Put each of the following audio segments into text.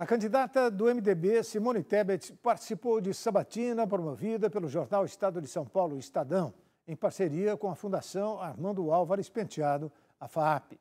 A candidata do MDB, Simone Tebet, participou de sabatina promovida pelo jornal Estado de São Paulo, Estadão, em parceria com a Fundação Armando Álvares Penteado, a FAAP.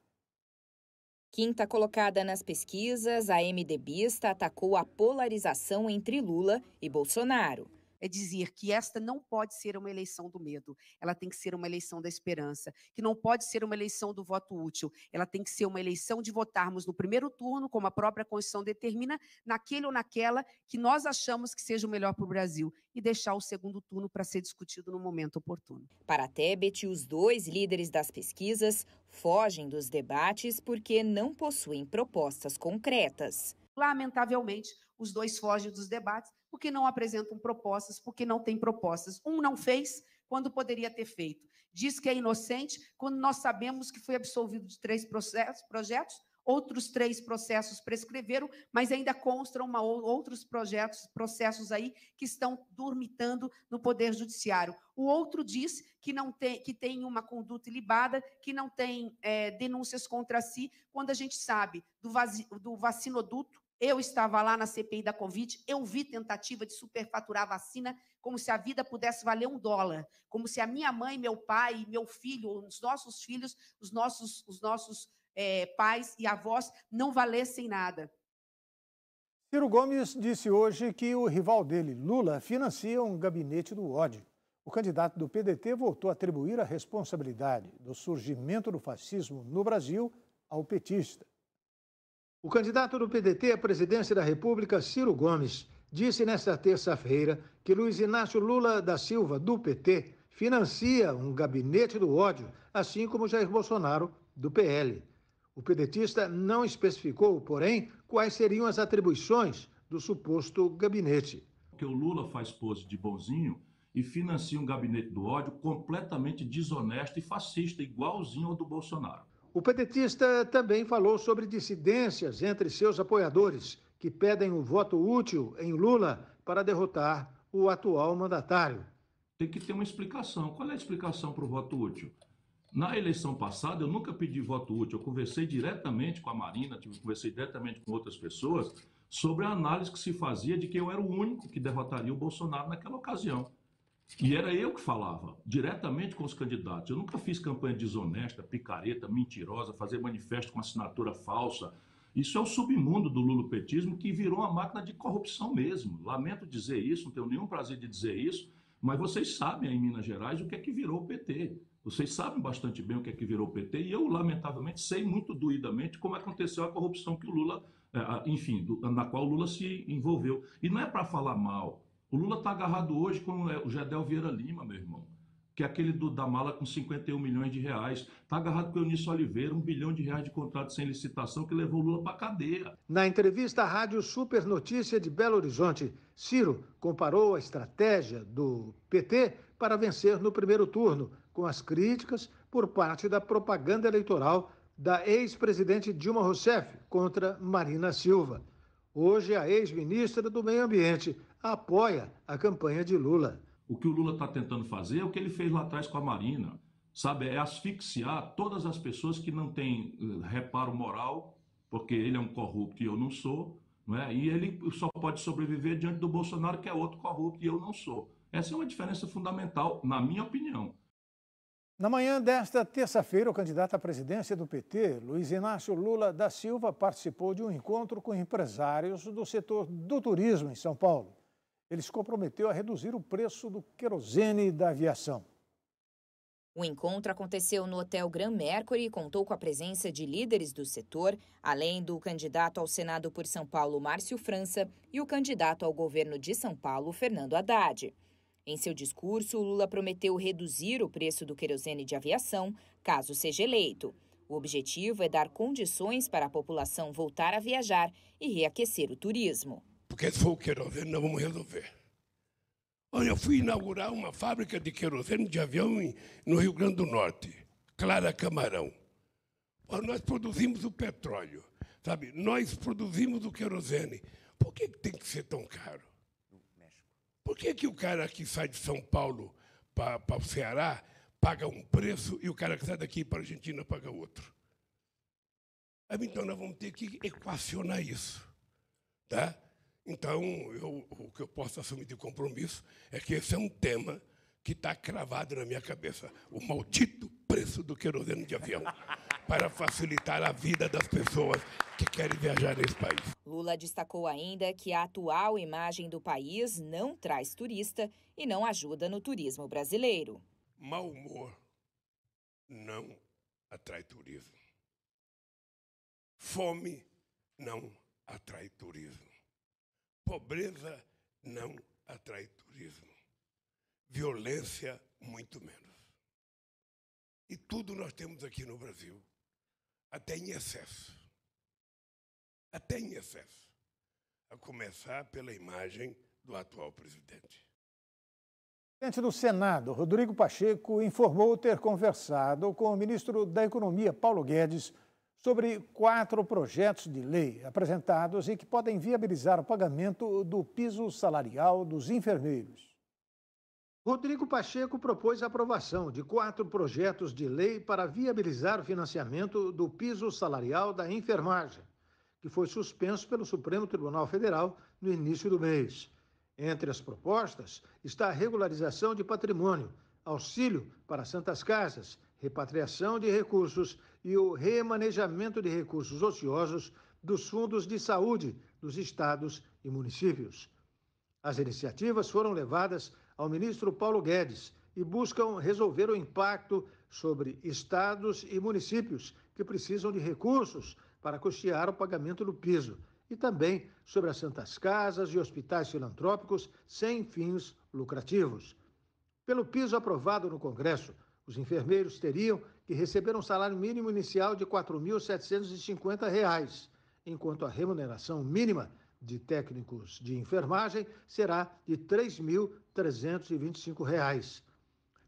Quinta colocada nas pesquisas, a MDBista atacou a polarização entre Lula e Bolsonaro é dizer que esta não pode ser uma eleição do medo, ela tem que ser uma eleição da esperança, que não pode ser uma eleição do voto útil, ela tem que ser uma eleição de votarmos no primeiro turno, como a própria Constituição determina, naquele ou naquela que nós achamos que seja o melhor para o Brasil, e deixar o segundo turno para ser discutido no momento oportuno. Para Tebet, os dois líderes das pesquisas fogem dos debates porque não possuem propostas concretas. Lamentavelmente, os dois fogem dos debates porque não apresentam propostas, porque não tem propostas. Um não fez quando poderia ter feito. Diz que é inocente quando nós sabemos que foi absolvido de três processos, projetos, outros três processos prescreveram, mas ainda constam uma, outros projetos, processos aí que estão dormitando no Poder Judiciário. O outro diz que não tem, que tem uma conduta ilibada, que não tem é, denúncias contra si, quando a gente sabe do, vaci, do vacinoduto, eu estava lá na CPI da Covid, eu vi tentativa de superfaturar a vacina como se a vida pudesse valer um dólar, como se a minha mãe, meu pai, meu filho, os nossos filhos, os nossos, os nossos é, pais e avós não valessem nada. Ciro Gomes disse hoje que o rival dele, Lula, financia um gabinete do ódio. O candidato do PDT voltou a atribuir a responsabilidade do surgimento do fascismo no Brasil ao petista. O candidato do PDT à presidência da República, Ciro Gomes, disse nesta terça-feira que Luiz Inácio Lula da Silva, do PT, financia um gabinete do ódio, assim como Jair Bolsonaro, do PL. O pedetista não especificou, porém, quais seriam as atribuições do suposto gabinete. Que o Lula faz pose de bonzinho e financia um gabinete do ódio completamente desonesto e fascista, igualzinho ao do Bolsonaro. O petista também falou sobre dissidências entre seus apoiadores, que pedem um voto útil em Lula para derrotar o atual mandatário. Tem que ter uma explicação. Qual é a explicação para o voto útil? Na eleição passada, eu nunca pedi voto útil. Eu conversei diretamente com a Marina, conversei diretamente com outras pessoas sobre a análise que se fazia de que eu era o único que derrotaria o Bolsonaro naquela ocasião. E era eu que falava diretamente com os candidatos. Eu nunca fiz campanha desonesta, picareta, mentirosa, fazer manifesto com assinatura falsa. Isso é o submundo do lulopetismo que virou uma máquina de corrupção mesmo. Lamento dizer isso, não tenho nenhum prazer de dizer isso, mas vocês sabem aí em Minas Gerais o que é que virou o PT. Vocês sabem bastante bem o que é que virou o PT e eu, lamentavelmente, sei muito doidamente como aconteceu a corrupção que o Lula, eh, enfim, na qual o Lula se envolveu. E não é para falar mal, o Lula está agarrado hoje com é, o Jadel Vieira Lima, meu irmão, que é aquele do, da mala com 51 milhões de reais. Está agarrado com o Eunício Oliveira, um bilhão de reais de contrato sem licitação que levou o Lula para cadeia. Na entrevista à Rádio Super Notícia de Belo Horizonte, Ciro comparou a estratégia do PT para vencer no primeiro turno, com as críticas por parte da propaganda eleitoral da ex-presidente Dilma Rousseff contra Marina Silva. Hoje, a ex-ministra do Meio Ambiente apoia a campanha de Lula. O que o Lula está tentando fazer é o que ele fez lá atrás com a Marina, sabe? É asfixiar todas as pessoas que não têm eh, reparo moral, porque ele é um corrupto e eu não sou, não é? E ele só pode sobreviver diante do Bolsonaro, que é outro corrupto e eu não sou. Essa é uma diferença fundamental, na minha opinião. Na manhã desta terça-feira, o candidato à presidência do PT, Luiz Inácio Lula da Silva, participou de um encontro com empresários do setor do turismo em São Paulo. Ele se comprometeu a reduzir o preço do querosene da aviação. O encontro aconteceu no Hotel Gran Mercury e contou com a presença de líderes do setor, além do candidato ao Senado por São Paulo, Márcio França, e o candidato ao governo de São Paulo, Fernando Haddad. Em seu discurso, Lula prometeu reduzir o preço do querosene de aviação caso seja eleito. O objetivo é dar condições para a população voltar a viajar e reaquecer o turismo. Porque se for o querosene, nós vamos resolver. Olha, eu fui inaugurar uma fábrica de querosene de avião no Rio Grande do Norte, Clara Camarão. Nós produzimos o petróleo, sabe? Nós produzimos o querosene. Por que tem que ser tão caro? Por que, que o cara que sai de São Paulo para, para o Ceará paga um preço e o cara que sai daqui para a Argentina paga outro? Então, nós vamos ter que equacionar isso. Tá? Então, eu, o que eu posso assumir de compromisso é que esse é um tema que está cravado na minha cabeça: o maldito preço do querosene de avião, para facilitar a vida das pessoas que querem viajar nesse país. Lula destacou ainda que a atual imagem do país não traz turista e não ajuda no turismo brasileiro. Mau humor não atrai turismo. Fome não atrai turismo. Pobreza não atrai turismo. Violência, muito menos. E tudo nós temos aqui no Brasil, até em excesso até em excesso, a começar pela imagem do atual presidente. O presidente do Senado, Rodrigo Pacheco, informou ter conversado com o ministro da Economia, Paulo Guedes, sobre quatro projetos de lei apresentados e que podem viabilizar o pagamento do piso salarial dos enfermeiros. Rodrigo Pacheco propôs a aprovação de quatro projetos de lei para viabilizar o financiamento do piso salarial da enfermagem que foi suspenso pelo Supremo Tribunal Federal no início do mês. Entre as propostas está a regularização de patrimônio, auxílio para santas casas, repatriação de recursos e o remanejamento de recursos ociosos dos fundos de saúde dos estados e municípios. As iniciativas foram levadas ao ministro Paulo Guedes e buscam resolver o impacto sobre estados e municípios que precisam de recursos para custear o pagamento do piso e também sobre as santas casas e hospitais filantrópicos sem fins lucrativos. Pelo piso aprovado no Congresso, os enfermeiros teriam que receber um salário mínimo inicial de R$ 4.750, enquanto a remuneração mínima de técnicos de enfermagem será de R$ 3.325.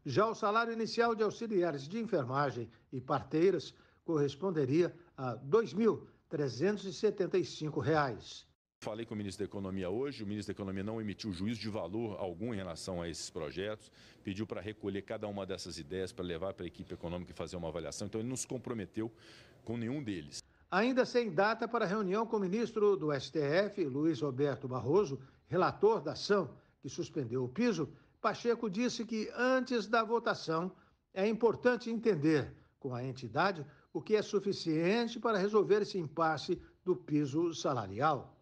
Já o salário inicial de auxiliares de enfermagem e parteiras corresponderia a R$ 2.375. Falei com o ministro da Economia hoje, o ministro da Economia não emitiu juízo de valor algum em relação a esses projetos, pediu para recolher cada uma dessas ideias, para levar para a equipe econômica e fazer uma avaliação, então ele não se comprometeu com nenhum deles. Ainda sem data para a reunião com o ministro do STF, Luiz Roberto Barroso, relator da ação que suspendeu o piso, Pacheco disse que antes da votação é importante entender com a entidade o que é suficiente para resolver esse impasse do piso salarial.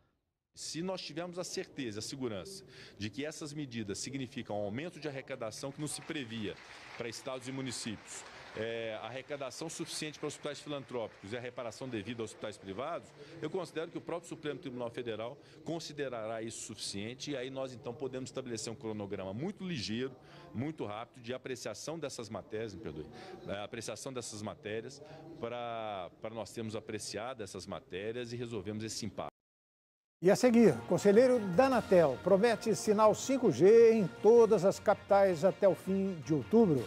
Se nós tivermos a certeza, a segurança de que essas medidas significam um aumento de arrecadação que não se previa para estados e municípios, é, arrecadação suficiente para hospitais filantrópicos e a reparação devida a hospitais privados, eu considero que o próprio Supremo Tribunal Federal considerará isso suficiente e aí nós então podemos estabelecer um cronograma muito ligeiro, muito rápido de apreciação dessas matérias, me perdoe, é, apreciação dessas matérias para, para nós termos apreciado essas matérias e resolvermos esse impasse. E a seguir, conselheiro Danatel promete sinal 5G em todas as capitais até o fim de outubro.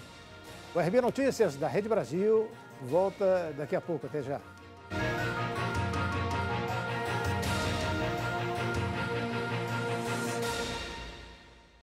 O RB Notícias da Rede Brasil volta daqui a pouco. Até já.